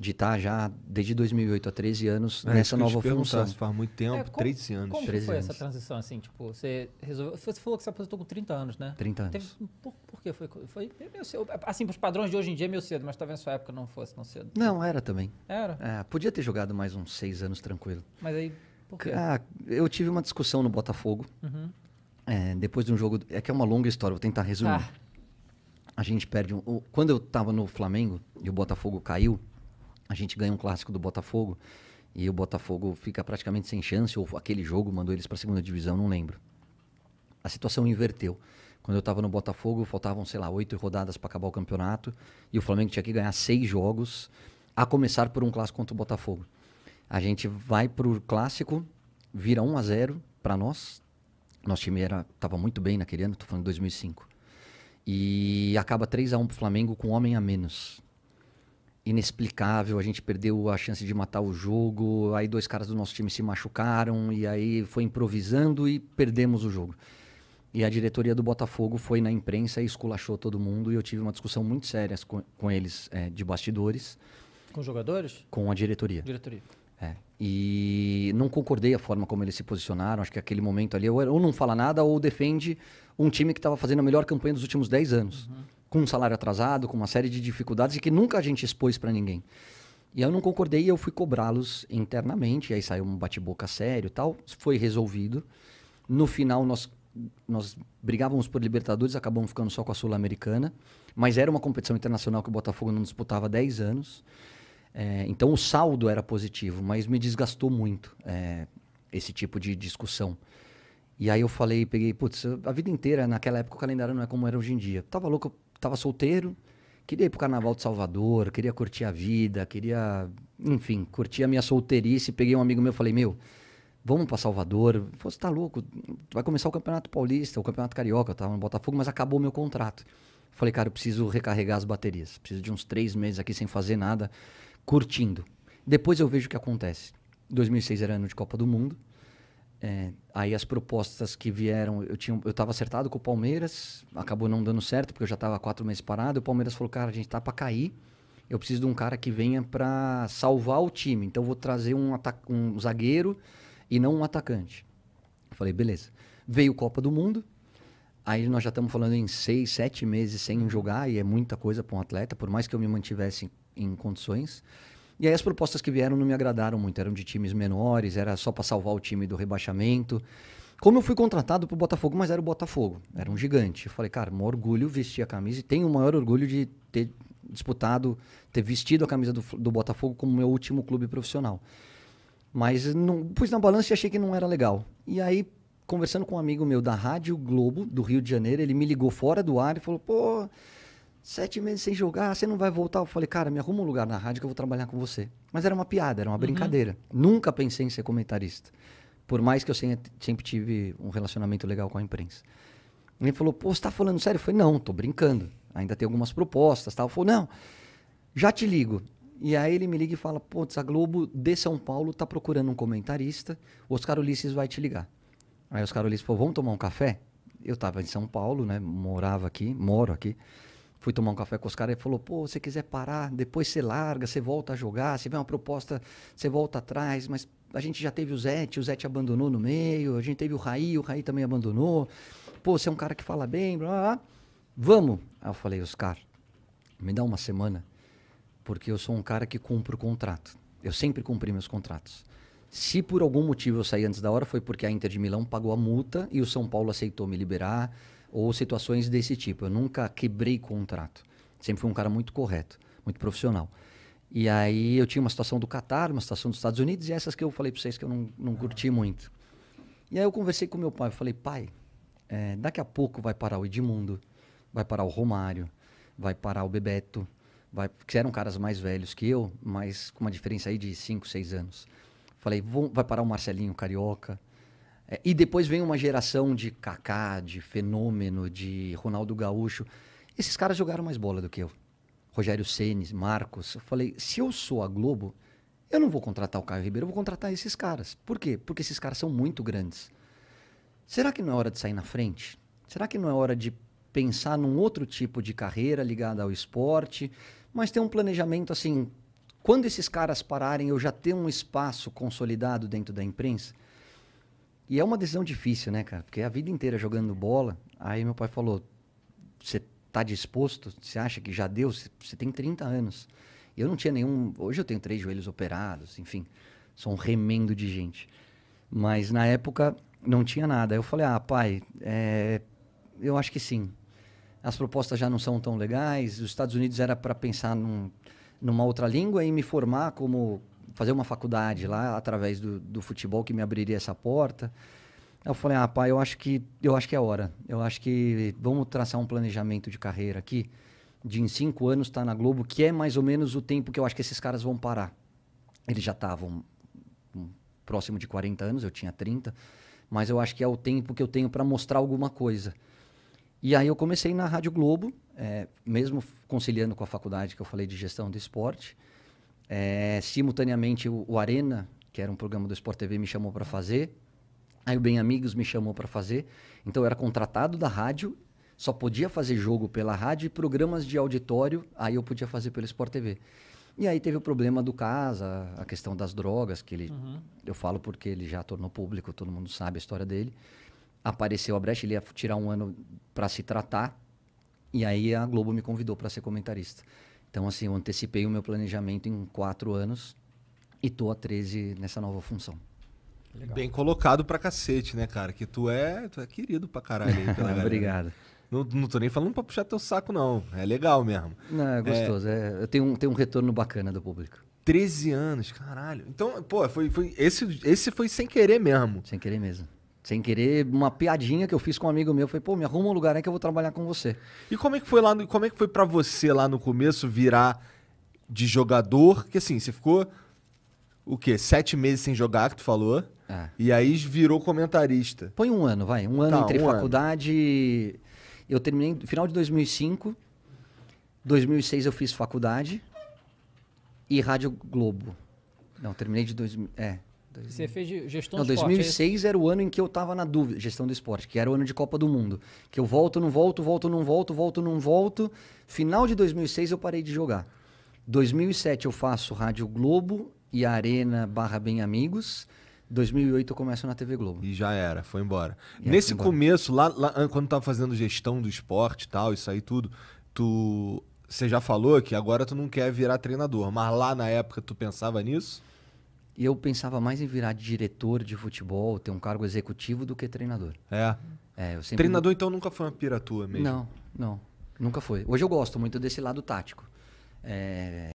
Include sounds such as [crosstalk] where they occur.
de estar tá já desde 2008 a 13 anos é, nessa nova função. Faz muito tempo, é, como, 13 anos. Como 13 foi anos. essa transição assim? Tipo, você resolveu, você falou que você aposentou com 30 anos, né? 30 anos. Teve, por, por que foi? Foi meio cedo. Assim, para os padrões de hoje em dia é meio cedo, mas talvez sua época não fosse tão cedo. Não, era também. Era. É, podia ter jogado mais uns 6 anos tranquilo. Mas aí por quê? Ah, eu tive uma discussão no Botafogo. Uhum. É, depois de um jogo, é que é uma longa história, vou tentar resumir. Ah. A gente perde um, quando eu estava no Flamengo e o Botafogo caiu, a gente ganha um clássico do Botafogo e o Botafogo fica praticamente sem chance, ou aquele jogo mandou eles para a segunda divisão, não lembro. A situação inverteu. Quando eu estava no Botafogo, faltavam, sei lá, oito rodadas para acabar o campeonato e o Flamengo tinha que ganhar seis jogos, a começar por um clássico contra o Botafogo. A gente vai para o clássico, vira 1 a 0 para nós. Nosso time estava muito bem naquele ano, estou falando de 2005. E acaba 3 a 1 para o Flamengo com um homem a menos inexplicável, a gente perdeu a chance de matar o jogo, aí dois caras do nosso time se machucaram e aí foi improvisando e perdemos o jogo. E a diretoria do Botafogo foi na imprensa e esculachou todo mundo e eu tive uma discussão muito séria com, com eles é, de bastidores. Com os jogadores? Com a diretoria. Diretoria. É. E não concordei a forma como eles se posicionaram. Acho que aquele momento ali, ou não fala nada, ou defende um time que estava fazendo a melhor campanha dos últimos 10 anos. Uhum com um salário atrasado, com uma série de dificuldades e que nunca a gente expôs para ninguém. E eu não concordei e eu fui cobrá-los internamente. aí saiu um bate-boca sério tal. Foi resolvido. No final, nós, nós brigávamos por Libertadores, acabamos ficando só com a Sul-Americana. Mas era uma competição internacional que o Botafogo não disputava há 10 anos. É, então o saldo era positivo, mas me desgastou muito é, esse tipo de discussão. E aí eu falei, peguei, putz, a vida inteira, naquela época o calendário não é como era hoje em dia. Tava louco, tava solteiro, queria ir pro Carnaval de Salvador, queria curtir a vida, queria, enfim, curtir a minha solteirice. Peguei um amigo meu e falei, meu, vamos para Salvador. Você tá louco? Vai começar o Campeonato Paulista, o Campeonato Carioca, eu tá, tava no Botafogo, mas acabou meu contrato. Falei, cara, eu preciso recarregar as baterias. Preciso de uns três meses aqui sem fazer nada, curtindo. Depois eu vejo o que acontece. 2006 era ano de Copa do Mundo. É, aí as propostas que vieram, eu tinha, eu estava acertado com o Palmeiras, acabou não dando certo porque eu já estava quatro meses parado. O Palmeiras falou, cara, a gente tá para cair, eu preciso de um cara que venha para salvar o time. Então eu vou trazer um, um zagueiro e não um atacante. Eu falei, beleza. Veio Copa do Mundo. Aí nós já estamos falando em seis, sete meses sem jogar e é muita coisa para um atleta, por mais que eu me mantivesse em, em condições. E aí as propostas que vieram não me agradaram muito, eram de times menores, era só para salvar o time do rebaixamento. Como eu fui contratado pro Botafogo, mas era o Botafogo, era um gigante. Eu falei, cara, maior orgulho vestir a camisa e tenho o maior orgulho de ter disputado, ter vestido a camisa do, do Botafogo como meu último clube profissional. Mas não, pus na balança e achei que não era legal. E aí, conversando com um amigo meu da Rádio Globo, do Rio de Janeiro, ele me ligou fora do ar e falou, pô, Sete meses sem jogar, você não vai voltar. Eu falei, cara, me arruma um lugar na rádio que eu vou trabalhar com você. Mas era uma piada, era uma uhum. brincadeira. Nunca pensei em ser comentarista. Por mais que eu sempre tive um relacionamento legal com a imprensa. Ele falou, pô, você tá falando sério? Eu falei, não, tô brincando. Ainda tem algumas propostas, tal. Eu Falou, não, já te ligo. E aí ele me liga e fala, putz, a Globo de São Paulo tá procurando um comentarista, o Oscar Ulisses vai te ligar. Aí o Oscar Ulisses falou, vamos tomar um café? Eu tava em São Paulo, né, morava aqui, moro aqui fui tomar um café com os caras e falou: pô, você quiser parar, depois você larga, você volta a jogar, se vem uma proposta, você volta atrás, mas a gente já teve o Zete, o Zete abandonou no meio, a gente teve o Raí, o Raí também abandonou. Pô, você é um cara que fala bem, blá blá. Vamos! Aí eu falei: Oscar, me dá uma semana, porque eu sou um cara que cumpre o contrato. Eu sempre cumpri meus contratos. Se por algum motivo eu saí antes da hora, foi porque a Inter de Milão pagou a multa e o São Paulo aceitou me liberar ou situações desse tipo. Eu nunca quebrei contrato. Sempre fui um cara muito correto, muito profissional. E aí eu tinha uma situação do Catar, uma situação dos Estados Unidos e essas que eu falei para vocês que eu não, não curti ah. muito. E aí eu conversei com meu pai, eu falei, pai, é, daqui a pouco vai parar o Edmundo, vai parar o Romário, vai parar o Bebeto, vai, que eram caras mais velhos que eu, mas com uma diferença aí de 5, 6 anos. Falei, vou, vai parar o Marcelinho Carioca, é, e depois vem uma geração de Kaká, de Fenômeno, de Ronaldo Gaúcho. Esses caras jogaram mais bola do que eu. Rogério Ceni, Marcos. Eu falei, se eu sou a Globo, eu não vou contratar o Caio Ribeiro, eu vou contratar esses caras. Por quê? Porque esses caras são muito grandes. Será que não é hora de sair na frente? Será que não é hora de pensar num outro tipo de carreira ligada ao esporte, mas ter um planejamento assim, quando esses caras pararem, eu já ter um espaço consolidado dentro da imprensa? E é uma decisão difícil, né, cara? Porque a vida inteira jogando bola, aí meu pai falou: você tá disposto? Você acha que já deu? Você tem 30 anos. Eu não tinha nenhum. Hoje eu tenho três joelhos operados, enfim, sou um remendo de gente. Mas na época não tinha nada. Eu falei: ah, pai, é, eu acho que sim. As propostas já não são tão legais. Os Estados Unidos era para pensar num, numa outra língua e me formar como fazer uma faculdade lá através do, do futebol que me abriria essa porta. Eu falei, ah, pai, eu acho que eu acho que é hora. Eu acho que vamos traçar um planejamento de carreira aqui, de em cinco anos estar tá na Globo, que é mais ou menos o tempo que eu acho que esses caras vão parar. Eles já estavam hum, próximo de 40 anos, eu tinha 30, mas eu acho que é o tempo que eu tenho para mostrar alguma coisa. E aí eu comecei na Rádio Globo, é, mesmo conciliando com a faculdade que eu falei de gestão do esporte. É, simultaneamente, o, o, Arena, que era um programa do Sport TV, me chamou para fazer. Aí o Bem Amigos me chamou para fazer. Então, eu era contratado da rádio, só podia fazer jogo pela rádio e programas de auditório, aí eu podia fazer pelo Sport TV. E aí teve o problema do Casa, a questão das drogas, que ele. Uhum. Eu falo porque ele já tornou público, todo mundo sabe a história dele. Apareceu a brecha, ele ia tirar um ano para se tratar. E aí a Globo me convidou para ser comentarista. Então, assim, eu antecipei o meu planejamento em quatro anos e tô há 13 nessa nova função. Legal. Bem colocado pra cacete, né, cara? Que tu é, tu é querido pra caralho aí pela [laughs] Obrigado. Não, não tô nem falando pra puxar teu saco, não. É legal mesmo. Não, é, é. gostoso. É... é eu tenho um, tenho um retorno bacana do público. 13 anos, caralho. Então, pô, foi, foi, esse, esse foi sem querer mesmo. Sem querer mesmo. Sem querer, uma piadinha que eu fiz com um amigo meu, foi, pô, me arruma um lugar aí né, que eu vou trabalhar com você. E como é que foi lá, no, como é que foi para você lá no começo virar de jogador, que assim, você ficou o quê? Sete meses sem jogar, que tu falou. É. E aí virou comentarista. Põe um ano, vai. Um ano tá, entre um faculdade. Ano. Eu terminei no final de 2005. 2006 eu fiz faculdade. E Rádio Globo. Não, terminei de. Dois, é, você fez gestão não, é do 2006 era o ano em que eu estava na dúvida, gestão do esporte, que era o ano de Copa do Mundo. Que eu volto, não volto, volto, não volto, volto, não volto. Final de 2006 eu parei de jogar. 2007 eu faço Rádio Globo e Arena barra Bem Amigos. 2008 eu começo na TV Globo. E já era, foi embora. E Nesse embora. começo, lá, lá ah, quando tava fazendo gestão do esporte e tal, isso aí tudo, tu... Você já falou que agora tu não quer virar treinador, mas lá na época tu pensava nisso? E eu pensava mais em virar diretor de futebol, ter um cargo executivo, do que treinador. É. é eu sempre... Treinador, então, nunca foi uma pira tua mesmo? Não, não. Nunca foi. Hoje eu gosto muito desse lado tático. É,